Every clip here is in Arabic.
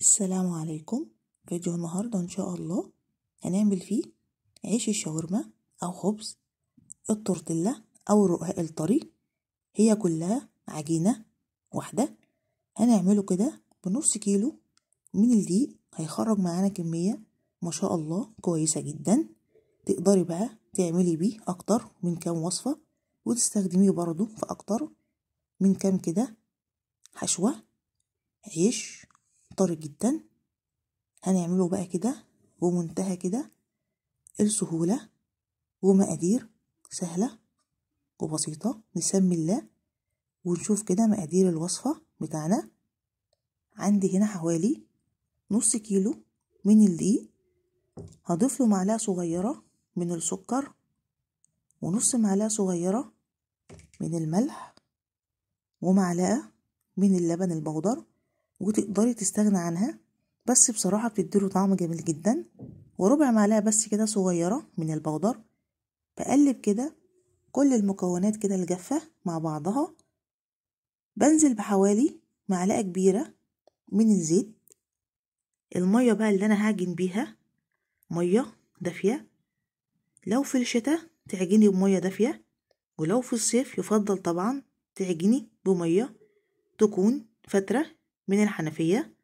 السلام عليكم فيديو النهاردة إن شاء الله هنعمل فيه عيش الشاورما أو خبز التورتيلا أو رقاق الطري هي كلها عجينة واحدة هنعمله كده بنص كيلو من الدقيق هيخرج معانا كمية ما شاء الله كويسة جدا تقدري بقى تعملي بيه أكتر من كام وصفة وتستخدميه برضو في أكتر من كام كده حشوة عيش طري جدا هنعمله بقى كده بمنتهى كده السهولة ومقادير سهلة وبسيطة نسمي الله ونشوف كده مقادير الوصفة بتاعنا عندي هنا حوالي نص كيلو من الدقيق هضيف له معلقة صغيرة من السكر ونص معلقة صغيرة من الملح ومعلقة من اللبن البودر وتقدري تستغنى عنها بس بصراحة بتديله طعم جميل جدا وربع معلقة بس كده صغيرة من البودر بقلب كده كل المكونات كده الجافة مع بعضها بنزل بحوالي معلقة كبيرة من الزيت المية بقى اللي أنا هعجن بيها مية دافية لو في الشتاء تعجني بمية دافية ولو في الصيف يفضل طبعا تعجني بمية تكون فترة من الحنفية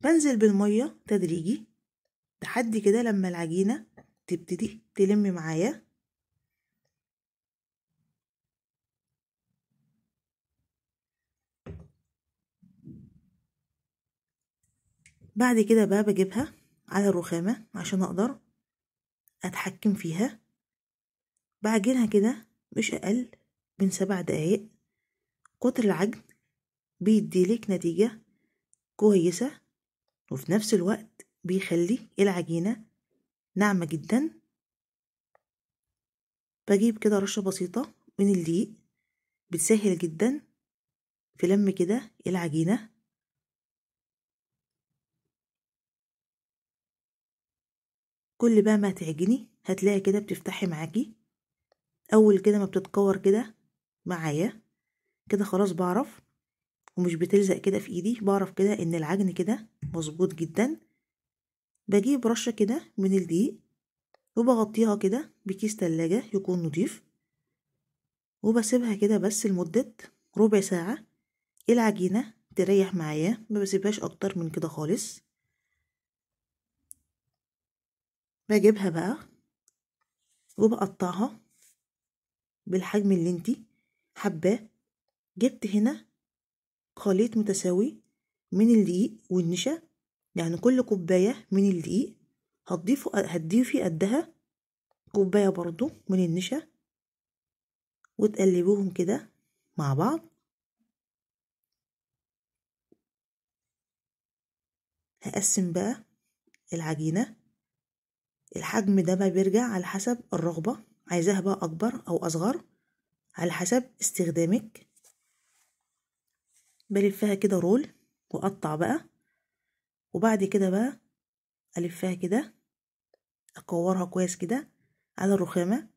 بنزل بالمية تدريجي لحد كده لما العجينة تبتدي تلم معايا بعد كده بقى بجيبها على الرخامة عشان أقدر أتحكم فيها بعجنها كده مش أقل من سبع دقايق قطر العجن بيدي لك نتيجة كويسة وفي نفس الوقت بيخلي العجينة ناعمة جدا بجيب كده رشة بسيطة من الدقيق بتسهل جدا في لم كده العجينة كل بقى ما هتعجني هتلاقي كده بتفتحي معاكي اول كده ما بتتكور كده معايا كده خلاص بعرف ومش بتلزق كده في ايدي بعرف كده ان العجن كده مظبوط جدا بجيب رشة كده من الدقيق وبغطيها كده بكيس تلاجة يكون نضيف وبسيبها كده بس لمدة ربع ساعة العجينة تريح معايا ما بسيبهاش اكتر من كده خالص بجيبها بقى وبقطعها بالحجم اللي انتي حباه جبت هنا خليط متساوي من الدقيق والنشا يعني كل كوباية من الدقيق هتضيفه هتضيفي قدها كوباية برضو من النشا وتقلبوهم كده مع بعض هقسم بقى العجينة الحجم ده بقى بيرجع على حسب الرغبة عايزاها بقى أكبر أو أصغر على حسب استخدامك بلفها كده رول واقطع بقى وبعد كده بقى الفها كده اكورها كويس كده على الرخامه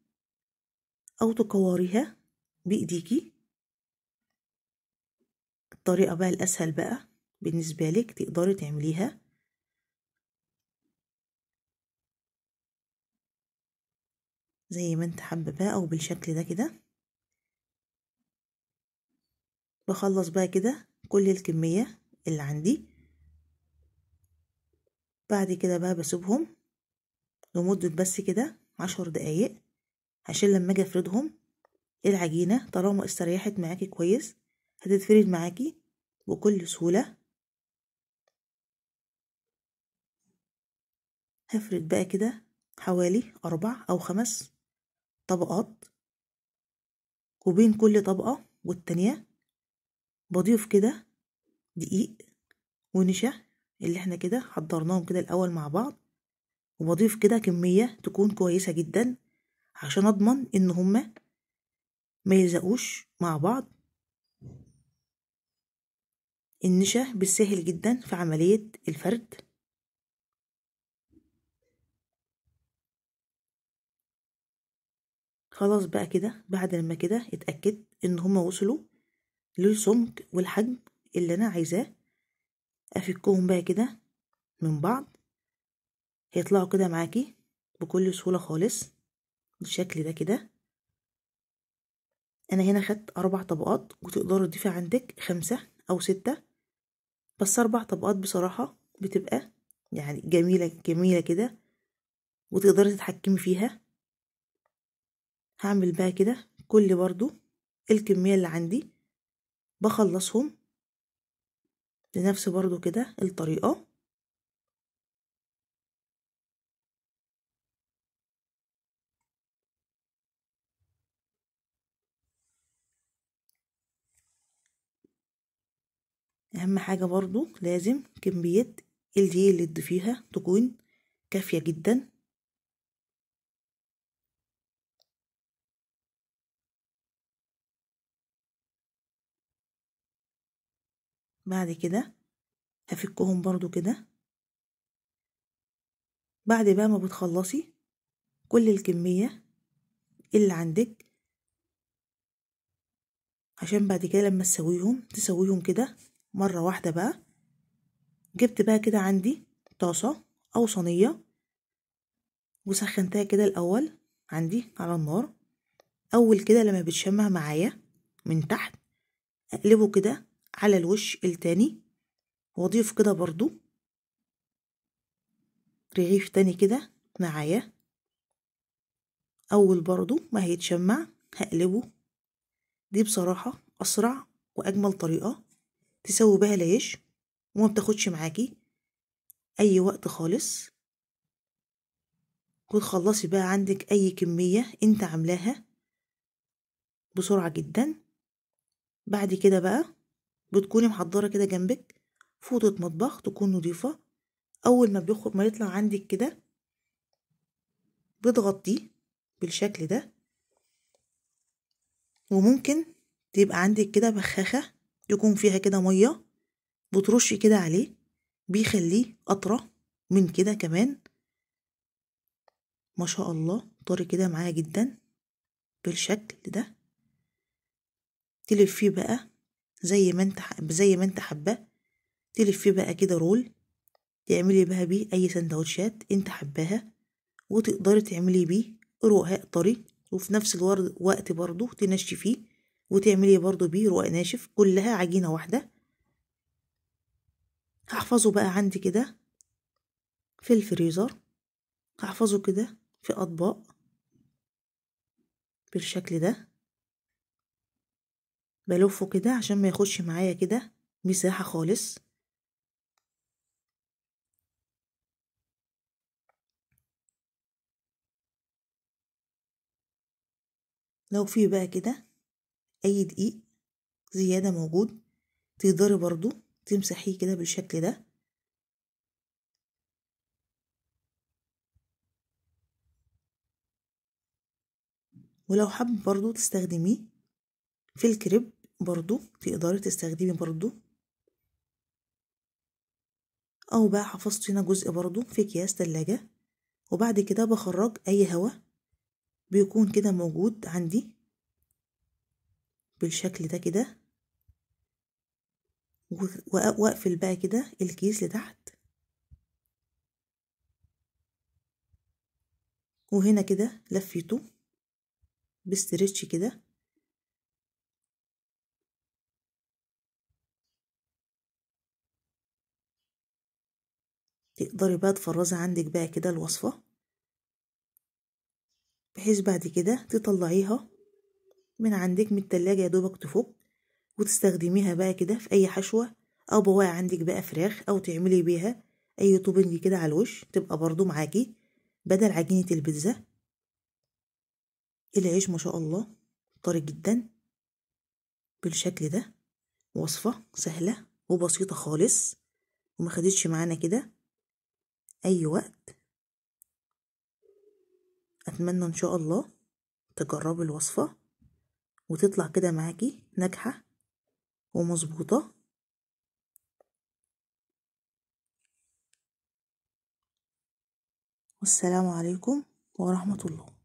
او تكوريها بايديكي الطريقه بقى الاسهل بقى بالنسبه لك تقدري تعمليها زي ما انت حابه بقى او بالشكل ده كده بخلص بقى كده كل الكمية اللي عندي بعد كده بقى بسيبهم لمدة بس كده عشر دقايق عشان لما اجي افردهم العجينة طالما استريحت معاكي كويس هتتفرد معاكي بكل سهولة هفرد بقى كده حوالي أربع أو خمس طبقات وبين كل طبقة والتانية بضيف كده دقيق ونشا اللي احنا كده حضرناهم كده الاول مع بعض وبضيف كده كمية تكون كويسة جدا عشان اضمن ان هما ما يلزقوش مع بعض النشا بالسهل جدا في عملية الفرد خلاص بقى كده بعد لما كده اتأكد ان هما وصلوا للسمك والحجم اللي انا عايزاه افكهم بقى كده من بعض هيطلعوا كده معاكي بكل سهوله خالص بالشكل ده كده انا هنا خدت اربع طبقات وتقدروا تضيفي عندك خمسه او سته بس اربع طبقات بصراحه بتبقى يعني جميله جميله كده وتقدري تتحكمي فيها هعمل بقى كده كل برضو الكميه اللي عندي بخلصهم لنفس برضو كده الطريقة أهم حاجة برضو لازم كمية الدقيق اللي تضيفيها تكون كافية جدا بعد كده هفكهم برضو كده بعد بقى ما بتخلصي كل الكمية اللي عندك عشان بعد كده لما تسويهم تسويهم كده مرة واحدة بقى جبت بقى كده عندي طاسة أو صينية وسخنتها كده الأول عندي على النار أول كده لما بتشمع معايا من تحت أقلبه كده على الوش التاني واضيف كده برضو رغيف تاني كده معايا اول برضو ما هيتشمع هقلبه دي بصراحة اسرع واجمل طريقة تسوي بها العيش وما بتاخدش معاكي اي وقت خالص وتخلصي بقى عندك اي كمية انت عاملاها بسرعة جدا بعد كده بقى بتكوني محضرة كده جنبك فوطة مطبخ تكون نضيفة أول ما بيخرج ما يطلع عندك كده بتغطيه بالشكل ده وممكن تبقى عندك كده بخاخة يكون فيها كده مية بترشي كده عليه بيخليه أطرى من كده كمان ما شاء الله طري كده معايا جدا بالشكل ده تلفيه بقى زي ما انت زي ما انت حباه تلفيه بقى كده رول تعملي بقى بيه اي سندوتشات انت حباها وتقدري تعملي بيه رقاق طري وفي نفس الوقت برضو تنشفيه فيه وتعملي برضو بيه رقاق ناشف كلها عجينة واحدة هحفظه بقى عندي كده في الفريزر هحفظه كده في أطباق بالشكل ده بلفه كده عشان ما ياخدش معايا كده مساحة خالص لو في بقى كده اي دقيق زيادة موجود تقدري برضو تمسحيه كده بالشكل ده ولو حابب برضو تستخدميه في الكريب برضو تقدري تستخدمي برضو او بقى حفظت هنا جزء برضو في اكياس تلاجة وبعد كده بخرج اي هواء بيكون كده موجود عندي بالشكل ده كده واقفل بقى كده الكيس لتحت وهنا كده لفيته بستريتش كده تقدري بقى تفرزي عندك بقى كده الوصفة بحيث بعد كده تطلعيها من عندك من التلاجة يا دوبك تفك وتستخدميها بقى كده في أي حشوة أو بواقي عندك بقى فراخ أو تعملي بيها أي توبنج كده على الوش تبقى برضو معاكي بدل عجينة البيتزا العيش ما شاء الله طري جدا بالشكل ده وصفة سهلة وبسيطة خالص وما خدتش معانا كده أي وقت أتمنى إن شاء الله تجربي الوصفة وتطلع كده معاكي ناجحة ومظبوطة والسلام عليكم ورحمة الله